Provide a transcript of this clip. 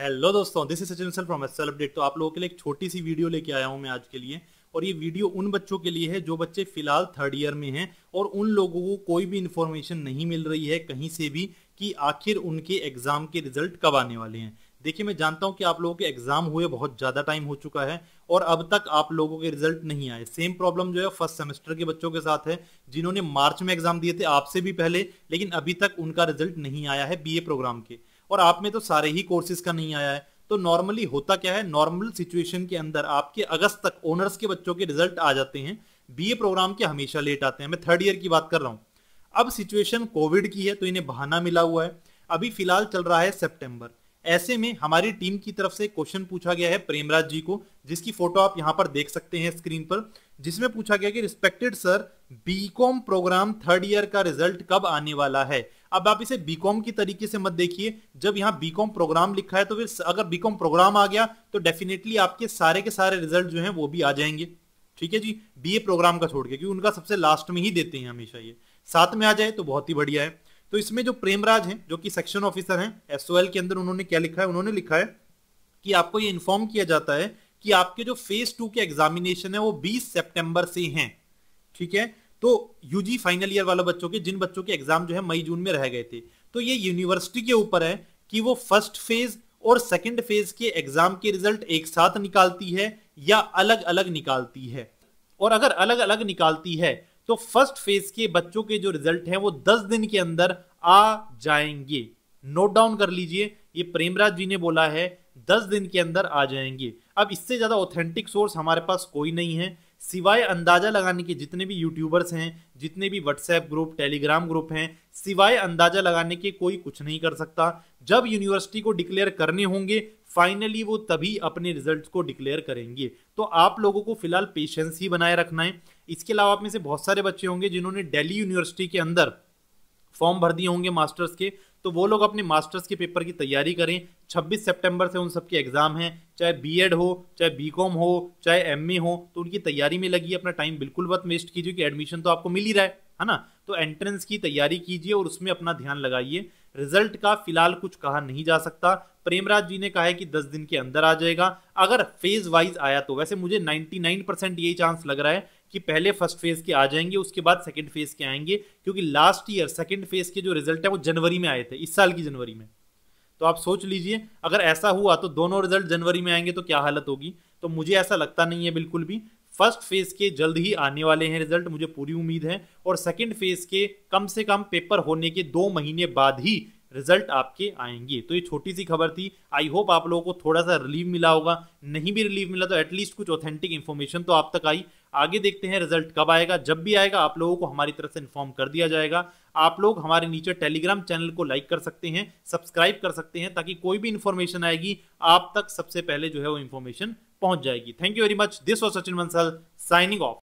hello दोस्तों this is Sachin from S update तो आप लोगों के लिए एक छोटी सी वीडियो लेके आया हूं मैं आज के लिए और ये वीडियो उन बच्चों के लिए है जो बच्चे फिलहाल थर्ड ईयर में हैं और उन लोगों को कोई भी इन्फॉर्मेशन नहीं मिल रही है कहीं से भी कि आखिर उनके एग्जाम के रिजल्ट कब आने वाले हैं देखिए मैं जानता हूं कि आप लोगों के एग्जाम हुए बहुत ज़्यादा टाइम हो चुका है और अब तक आप लोगों के रिजल्ट नहीं आए सेम प्रॉब्लम जो है फर्स्ट सेमेस्टर के बच्चों के साथ है जिन्होंने मार्च में एग्जाम दिए थे आपसे भी पहले लेकिन अभी तक उनका रिजल्ट नहीं आया है बीए प्रोग्राम के और आप में तो सारे ही कोर्सेज का नहीं आया है तो नॉर्मली होता क्या है नॉर्मल सिचुएशन के अंदर आपके अगस्त तक ओनर्स के बच्चों के रिजल्ट आ जाते हैं बीए प्रोग्राम के हमेशा लेट आते हैं मैं थर्ड ईयर की बात कर रहा हूं अब सिचुएशन कोविड की है तो इन्हें बहाना मिला हुआ है अभी फिलहाल चल रहा है सेप्टेम्बर ऐसे में हमारी टीम की तरफ से क्वेश्चन पूछा गया है प्रेमराज जी को जिसकी फोटो आप यहाँ पर देख सकते हैं स्क्रीन पर जिसमें पूछा गया कि respected sir BCom program third year का रिजल्ट कब आने वाला है अब आप इसे बीकॉम की तरीके से मत देखिए जब यहाँ बीकॉम प्रोग्राम लिखा है तो फिर अगर बीकॉम प्रोग्राम आ गया तो डेफिनेटली आपके सारे के सारे रिजल्ट जो है वो भी आ जाएंगे ठीक है जी बीए प्रोग्राम का छोड़ के क्योंकि उनका सबसे लास्ट में ही देते हैं हमेशा ये साथ में आ जाए तो बहुत ही बढ़िया है तो इसमें जो प्रेमराज हैं जो कि सेक्शन ऑफिसर हैं एसओएल के अंदर उन्होंने क्या लिखा है उन्होंने लिखा है कि आपको ये इन्फॉर्म किया जाता है कि आपके जो फेज टू के एग्जामिनेशन है वो 20 सितंबर से हैं ठीक है तो यूजी फाइनल ईयर वाले बच्चों के जिन बच्चों के एग्जाम जो है मई जून में रह गए थे तो ये यूनिवर्सिटी के ऊपर है कि वो फर्स्ट फेज और सेकेंड फेज के एग्जाम के रिजल्ट एक साथ निकालती है या अलग अलग निकालती है और अगर अलग अलग निकालती है तो फर्स्ट फेज के बच्चों के जो रिजल्ट हैं वो दस दिन के अंदर आ जाएंगे नोट डाउन कर लीजिए ये प्रेमराज जी ने बोला है दस दिन के अंदर आ जाएंगे अब इससे ज़्यादा ऑथेंटिक सोर्स हमारे पास कोई नहीं है सिवाय अंदाज़ा लगाने के जितने भी यूट्यूबर्स हैं जितने भी व्हाट्सएप ग्रुप टेलीग्राम ग्रुप हैं सिवाय अंदाज़ा लगाने के कोई कुछ नहीं कर सकता जब यूनिवर्सिटी को डिक्लेयर करने होंगे फाइनली वो तभी अपने रिजल्ट को डिक्लेयर करेंगे तो आप लोगों को फिलहाल पेशेंस ही बनाए रखना है इसके अलावा आप में से बहुत सारे बच्चे होंगे जिन्होंने दिल्ली यूनिवर्सिटी के अंदर फॉर्म भर दिए होंगे मास्टर्स के तो वो लोग अपने मास्टर्स के पेपर की तैयारी करें 26 सितंबर से उन सबके एग्ज़ाम हैं चाहे बीएड हो चाहे बीकॉम हो चाहे एमए हो तो उनकी तैयारी में लगी अपना टाइम बिल्कुल मत वेस्ट कीजिए कि एडमिशन तो आपको मिल ही रहा है है ना तो एंट्रेंस की तैयारी कीजिए और उसमें अपना ध्यान लगाइए रिजल्ट का फिलहाल कुछ कहा नहीं जा सकता प्रेमराज जी ने कहा है कि 10 दिन के अंदर आ जाएगा अगर फेज वाइज आया तो वैसे मुझे 99 परसेंट यही चांस लग रहा है कि पहले फर्स्ट फेज के आ जाएंगे उसके बाद सेकंड फेज के आएंगे क्योंकि लास्ट ईयर सेकंड फेज के जो रिजल्ट है वो जनवरी में आए थे इस साल की जनवरी में तो आप सोच लीजिए अगर ऐसा हुआ तो दोनों रिजल्ट जनवरी में आएंगे तो क्या हालत होगी तो मुझे ऐसा लगता नहीं है बिल्कुल भी फर्स्ट फेज के जल्द ही आने वाले हैं रिजल्ट मुझे पूरी उम्मीद है और सेकेंड फेज के कम से कम पेपर होने के दो महीने बाद ही रिजल्ट आपके आएंगे तो ये छोटी सी खबर थी आई होप आप लोगों को थोड़ा सा रिलीफ मिला होगा नहीं भी रिलीफ मिला तो एटलीस्ट कुछ ऑथेंटिक इन्फॉर्मेशन तो आप तक आई आगे देखते हैं रिजल्ट कब आएगा जब भी आएगा आप लोगों को हमारी तरफ से इन्फॉर्म कर दिया जाएगा आप लोग हमारे नीचे टेलीग्राम चैनल को लाइक कर सकते हैं सब्सक्राइब कर सकते हैं ताकि कोई भी इन्फॉर्मेशन आएगी आप तक सबसे पहले जो है वो इन्फॉर्मेशन पहुंच जाएगी thank you very much this was Sachin Bansal signing of